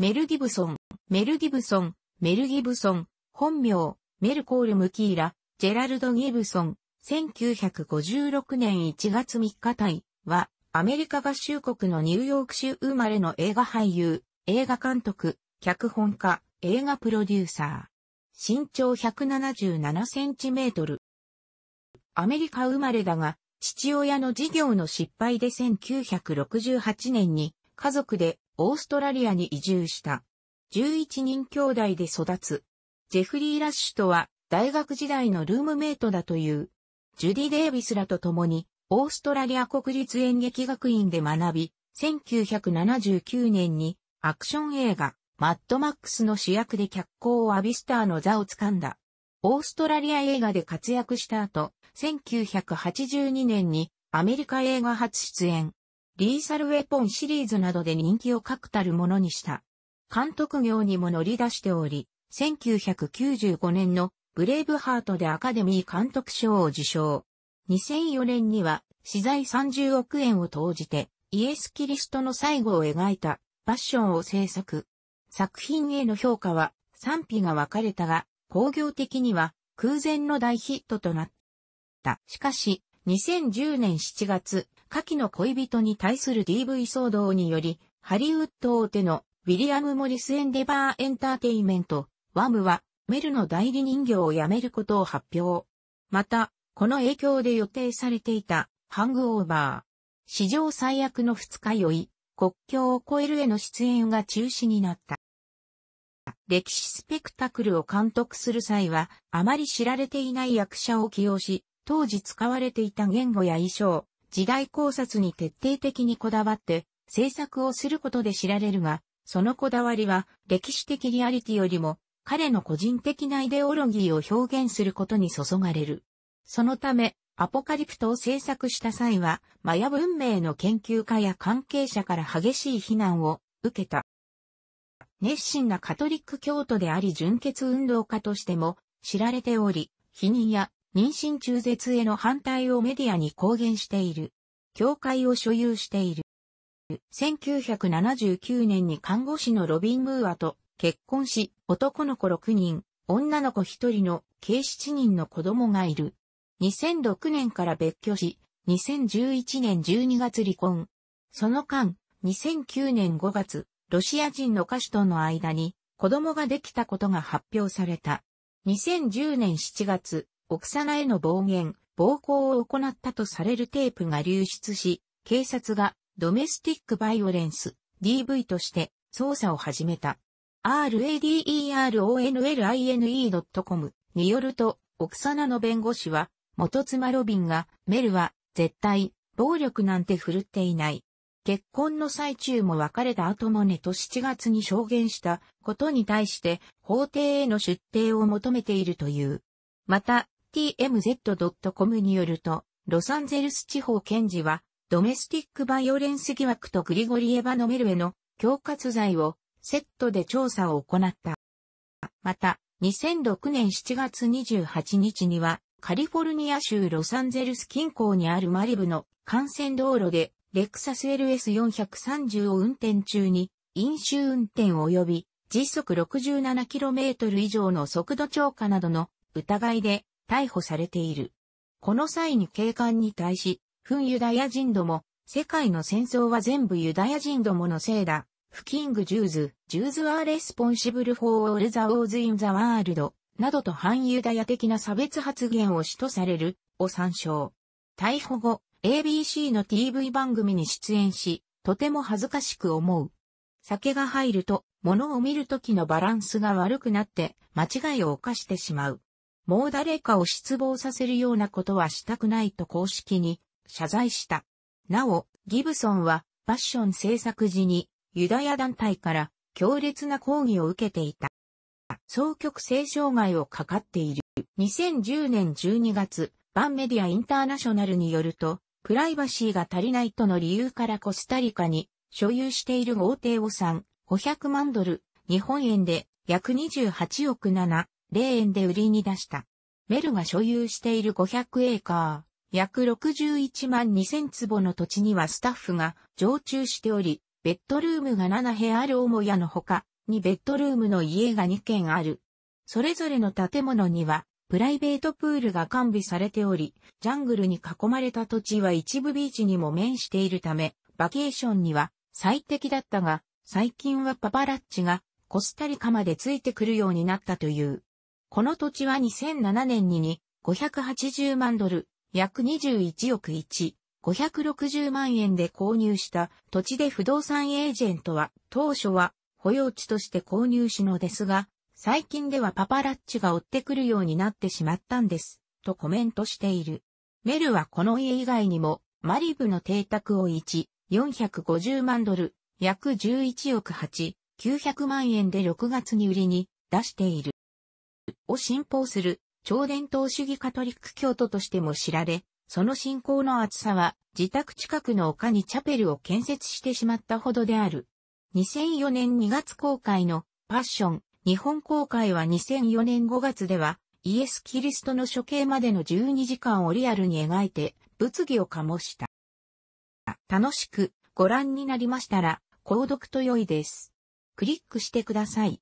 メル・ギブソン、メル・ギブソン、メル・ギブソン、本名、メルコール・ムキーラ、ジェラルド・ギブソン、1956年1月3日対は、アメリカ合衆国のニューヨーク州生まれの映画俳優、映画監督、脚本家、映画プロデューサー。身長177センチメートル。アメリカ生まれだが、父親の事業の失敗で1968年に家族でオーストラリアに移住した。11人兄弟で育つ。ジェフリー・ラッシュとは大学時代のルームメイトだという。ジュディ・デイビスらと共にオーストラリア国立演劇学院で学び、1979年にアクション映画マッドマックスの主役で脚光をアビスターの座を掴んだ。オーストラリア映画で活躍した後、1982年にアメリカ映画初出演、リーサルウェポンシリーズなどで人気を確たるものにした。監督業にも乗り出しており、1995年のブレイブハートでアカデミー監督賞を受賞。2004年には、資材30億円を投じて、イエス・キリストの最後を描いた、パッションを制作。作品への評価は賛否が分かれたが、工業的には空前の大ヒットとなった。しかし、2010年7月、下記の恋人に対する DV 騒動により、ハリウッド大手のウィリアム・モリス・エンデバー・エンターテイメント、ワムは、メルの代理人業を辞めることを発表。また、この影響で予定されていた、ハングオーバー。史上最悪の二日酔い、国境を越えるへの出演が中止になった。歴史スペクタクルを監督する際は、あまり知られていない役者を起用し、当時使われていた言語や衣装、時代考察に徹底的にこだわって制作をすることで知られるが、そのこだわりは歴史的リアリティよりも彼の個人的なイデオロギーを表現することに注がれる。そのため、アポカリプトを制作した際は、マヤ文明の研究家や関係者から激しい非難を受けた。熱心なカトリック教徒であり純血運動家としても知られており、否認や妊娠中絶への反対をメディアに公言している。教会を所有している。1979年に看護師のロビン・ムーアと結婚し、男の子6人、女の子1人の計7人の子供がいる。2006年から別居し、2011年12月離婚。その間、2009年5月、ロシア人の歌手との間に子供ができたことが発表された。2010年7月、奥サナへの暴言、暴行を行ったとされるテープが流出し、警察がドメスティックバイオレンス DV として捜査を始めた。raderonline.com によると、奥サナの弁護士は、元妻ロビンが、メルは、絶対、暴力なんて振るっていない。結婚の最中も別れた後もねと7月に証言したことに対して法廷への出廷を求めているという。また、tmz.com によると、ロサンゼルス地方検事は、ドメスティックバイオレンス疑惑とグリゴリエヴァノメルへの恐喝罪をセットで調査を行った。また、2006年7月28日には、カリフォルニア州ロサンゼルス近郊にあるマリブの幹線道路で、レクサス LS430 を運転中に、飲酒運転及び、時速 67km 以上の速度超過などの疑いで逮捕されている。この際に警官に対し、フンユダヤ人ども、世界の戦争は全部ユダヤ人どものせいだ。フキングジューズ、ジューズアーレスポンシブルフォーオールザオーズインザワールド、などと反ユダヤ的な差別発言を主とされる、を参照。逮捕後、ABC の TV 番組に出演し、とても恥ずかしく思う。酒が入ると、物を見るときのバランスが悪くなって、間違いを犯してしまう。もう誰かを失望させるようなことはしたくないと公式に謝罪した。なお、ギブソンはファッション制作時にユダヤ団体から強烈な抗議を受けていた。双極性障害をかかっている。2010年12月、バンメディアインターナショナルによると、プライバシーが足りないとの理由からコスタリカに所有している豪邸を3、500万ドル、日本円で約28億7、0円で売りに出した。メルが所有している500エーカー、約61万2000坪の土地にはスタッフが常駐しており、ベッドルームが7部屋ある母屋のほか、にベッドルームの家が2軒ある。それぞれの建物には、プライベートプールが完備されており、ジャングルに囲まれた土地は一部ビーチにも面しているため、バケーションには最適だったが、最近はパパラッチがコスタリカまでついてくるようになったという。この土地は2007年にに580万ドル、約21億1、560万円で購入した土地で不動産エージェントは当初は保養地として購入しのですが、最近ではパパラッチが追ってくるようになってしまったんです、とコメントしている。メルはこの家以外にも、マリブの邸宅を1、450万ドル、約11億8、900万円で6月に売りに出している。を信奉する超伝統主義カトリック教徒としても知られ、その信仰の厚さは自宅近くの丘にチャペルを建設してしまったほどである。2004年2月公開のパッション、日本公開は2004年5月では、イエス・キリストの処刑までの12時間をリアルに描いて、物議を醸した。楽しくご覧になりましたら、購読と良いです。クリックしてください。